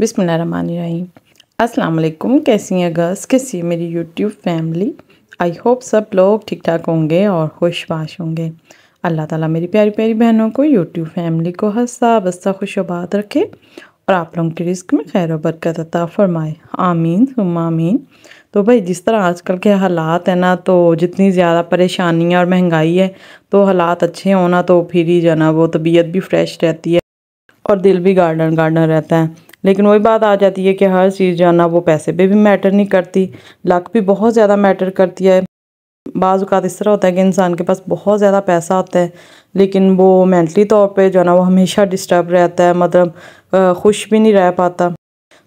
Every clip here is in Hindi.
बिसमीम असलकुम कैसी हैं गर्ल्स कैसी है मेरी यूट्यूब फैमिली आई होप सब लोग ठीक ठाक होंगे और खुश होंगे अल्लाह ताला मेरी प्यारी प्यारी बहनों को यूट्यूब फैमिली को हंसा बस्ता खुशबाद रखे और आप लोगों के रिस्क में खैर बरकत अता फरमाए आमीन हम आमीन तो भाई जिस तरह आजकल के हालात है ना तो जितनी ज़्यादा परेशानियाँ और महंगाई है तो हालात अच्छे होना तो फिर ही जो ना वो तबीयत भी फ्रेश रहती है और दिल भी गार्डन गार्डन रहता है लेकिन वही बात आ जाती है कि हर चीज़ जो है ना वो पैसे पे भी मैटर नहीं करती लक भी बहुत ज़्यादा मैटर करती है बाज़ात इस तरह होता है कि इंसान के पास बहुत ज़्यादा पैसा होता है लेकिन वो मैंटली तौर पे जो है ना वो हमेशा डिस्टर्ब रहता है मतलब खुश भी नहीं रह पाता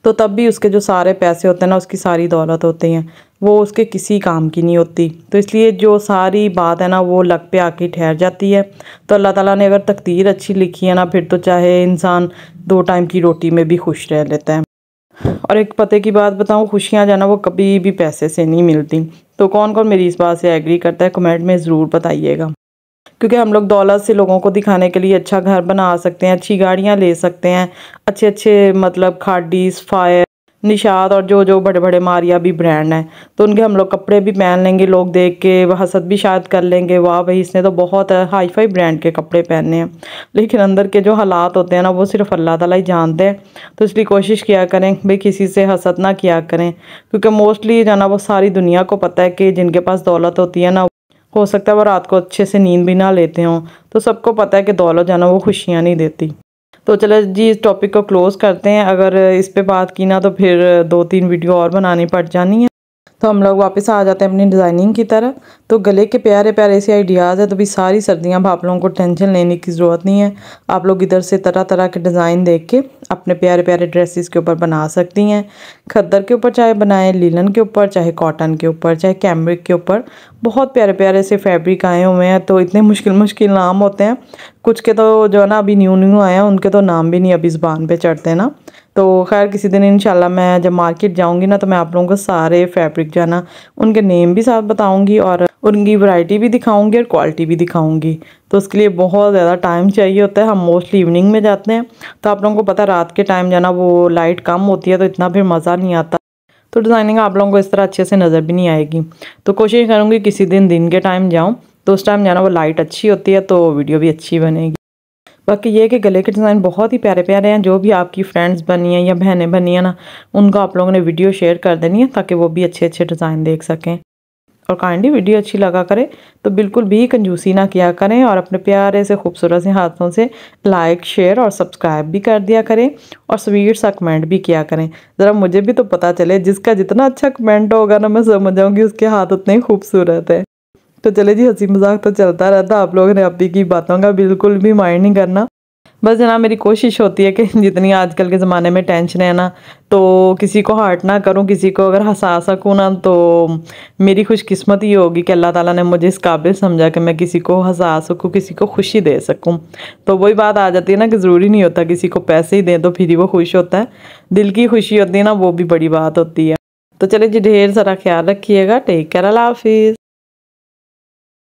तो तब भी उसके जो सारे पैसे होते हैं ना उसकी सारी दौलत होती हैं वो उसके किसी काम की नहीं होती तो इसलिए जो सारी बात है ना वो लग पे आके ठहर जाती है तो अल्लाह ताला ने अगर तकदीर अच्छी लिखी है ना फिर तो चाहे इंसान दो टाइम की रोटी में भी खुश रह लेता है और एक पते की बात बताऊँ खुशियाँ जाना वो कभी भी पैसे से नहीं मिलती तो कौन कौन मेरी इस बात से एग्री करता है कमेंट में ज़रूर बताइएगा क्योंकि हम लोग दौलत से लोगों को दिखाने के लिए अच्छा घर बना सकते हैं अच्छी गाड़ियाँ ले सकते हैं अच्छे अच्छे मतलब खाडीज़ फायर निषाद और जो जो बड़े बड़े मारिया भी ब्रांड हैं तो उनके हम लोग कपड़े भी पहन लेंगे लोग देख के वह हसद भी शायद कर लेंगे वाह भाई इसने तो बहुत हाई फाई ब्रांड के कपड़े पहने हैं लेकिन अंदर के जो हालात होते हैं ना वो सिर्फ अल्लाह ताला ही जानते हैं तो इसलिए कोशिश किया करें भाई किसी से हसद ना किया करें क्योंकि मोस्टली जाना वो सारी दुनिया को पता है कि जिनके पास दौलत होती है ना हो सकता है वो रात को अच्छे से नींद भी ना लेते हों तो सबको पता है कि दौलत जाना वो खुशियाँ नहीं देती तो चलो जी इस टॉपिक को क्लोज़ करते हैं अगर इस पर बात की ना तो फिर दो तीन वीडियो और बनानी पड़ जानी है तो हम लोग वापस आ जाते हैं अपनी डिज़ाइनिंग की तरह तो गले के प्यारे प्यारे से आइडियाज़ है तो भी सारी सर्दियाँ आप लोगों को टेंशन लेने की ज़रूरत नहीं है आप लोग इधर से तरह तरह के डिज़ाइन देख के अपने प्यारे प्यारे ड्रेसेस के ऊपर बना सकती हैं खद्दर के ऊपर चाहे बनाएं लीलन के ऊपर चाहे कॉटन के ऊपर चाहे कैमरिक के ऊपर बहुत प्यारे प्यारे से फैब्रिक आए हुए हैं तो इतने मुश्किल मुश्किल नाम होते हैं कुछ के तो जो है ना अभी न्यू न्यू आए हैं उनके तो नाम भी नहीं अभी ज़बान पर चढ़ते ना तो खैर किसी दिन इंशाल्लाह मैं जब मार्केट जाऊंगी ना तो मैं आप लोगों को सारे फैब्रिक जो है ना उनके नेम भी साथ बताऊंगी और उनकी वैरायटी भी दिखाऊंगी और क्वालिटी भी दिखाऊंगी तो उसके लिए बहुत ज़्यादा टाइम चाहिए होता है हम मोस्टली इवनिंग में जाते हैं तो आप लोगों को पता रात के टाइम जाना वो लाइट कम होती है तो इतना फिर मज़ा नहीं आता तो डिज़ाइनिंग आप लोगों को इस तरह अच्छे से नज़र भी नहीं आएगी तो कोशिश करूँगी किसी दिन दिन के टाइम जाऊँ तो उस टाइम जाना वो लाइट अच्छी होती है तो वीडियो भी अच्छी बनेगी बाकी ये कि गले के डिज़ाइन बहुत ही प्यारे प्यारे हैं जो भी आपकी फ्रेंड्स बनी हैं या बहनें बनी हैं ना उनका आप लोगों ने वीडियो शेयर कर देनी है ताकि वो भी अच्छे अच्छे डिज़ाइन देख सकें और काइंडली वीडियो अच्छी लगा करें तो बिल्कुल भी कंजूसी ना किया करें और अपने प्यारे से खूबसूरत से हाथों से लाइक शेयर और सब्सक्राइब भी कर दिया करें और स्वीट सा कमेंट भी किया करें ज़रा मुझे भी तो पता चले जिसका जितना अच्छा कमेंट होगा ना मैं समझ जाऊँगी उसके हाथ उतने ही खूबसूरत है तो चले जी हंसी मजाक तो चलता रहता आप लोगों ने अभी की बातों का बिल्कुल भी माइंड नहीं करना बस जना मेरी कोशिश होती है कि जितनी आजकल के ज़माने में टेंशन है ना तो किसी को हार्ट ना करूं किसी को अगर हंसा सकूँ ना तो मेरी खुशकिस्मत ये होगी कि अल्लाह ताला ने मुझे इस काबिल समझा कि मैं किसी को हंसा सकूँ किसी को खुशी दे सकूँ तो वही बात आ जाती है ना कि ज़रूरी नहीं होता किसी को पैसे ही दें तो फिर ही वो खुश होता है दिल की खुशी होती है ना वो भी बड़ी बात होती है तो चले जी ढेर सारा ख्याल रखिएगा टेक केयर अल्लाह हाफिज़